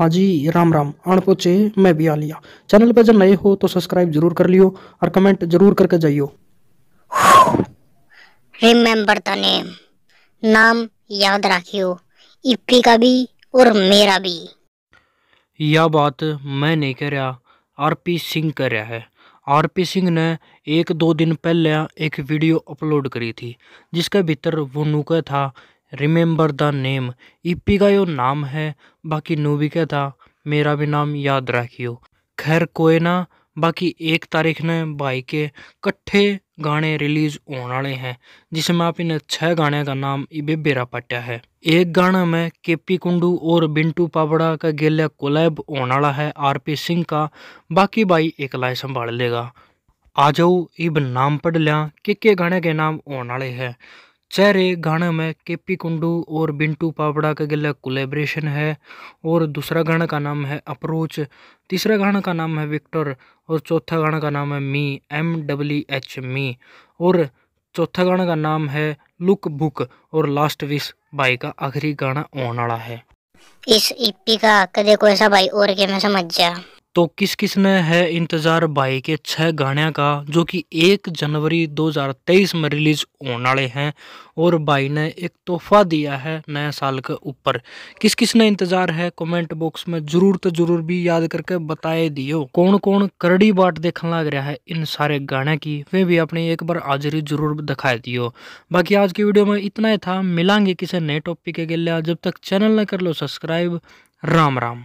हाँ जी राम राम पोचे मैं भी आ लिया चैनल पर जब नए हो तो सब्सक्राइब जरूर कर लियो और कमेंट जरूर करके जाइयो रिमेम्बर द नेम नाम याद रखियो इपी का भी और मेरा भी यह बात मैं नहीं कह रहा आर पी सिंह कर रहा है आर पी सिंह ने एक दो दिन पहले एक वीडियो अपलोड करी थी जिसके भीतर वो नुका था रिमेंबर द नेम ईपी का यो नाम है बाकी नूबी का था मेरा भी नाम याद रखियो खैर कोई ना बाकी एक तारीख ने भाई के कट्ठे गाने रिलीज होने वाले हैं जिसमें आप इन्हें छह गाने का नाम इबे बेरा पट्टा है एक गाना में केपी कुंडू और बिंटू पावड़ा का गेल्या कोलैब होने वाला है आरपी सिंह का बाकी भाई एक लाए संभाल लेगा आ जाओ इब नाम पढ़ लिया के के गाने के नाम होने वाले हैं चारे गाने में केपी कुंडू और बिंटू पावड़ा के गले कोलेब्रेशन है और दूसरा गाने का नाम है अप्रोच तीसरा गाने का नाम है विक्टर और चौथा गाने का नाम है me M W H me और चौथा गाने का नाम है लुक बुक और लास्ट विश भाई का आखिरी गाना आने वाला है इस ईपी e का कदे को ऐसा भाई और के मैं समझ जा तो किस किस ने है इंतज़ार भाई के छः गाने का जो कि एक जनवरी 2023 में रिलीज़ होने वाले हैं और भाई ने एक तोहफा दिया है नए साल के ऊपर किस किस ने इंतज़ार है कमेंट बॉक्स में ज़रूर तो ज़रूर भी याद करके बताए दियो कौन कौन करड़ी बाट देखने लग रहा है इन सारे गाने की वे भी अपनी एक बार हाजिरी जरूर दिखाए दियो बाकी आज की वीडियो में इतना ही था मिलांगे किसी नए टॉपिक के लिए जब तक चैनल न कर लो सब्सक्राइब राम राम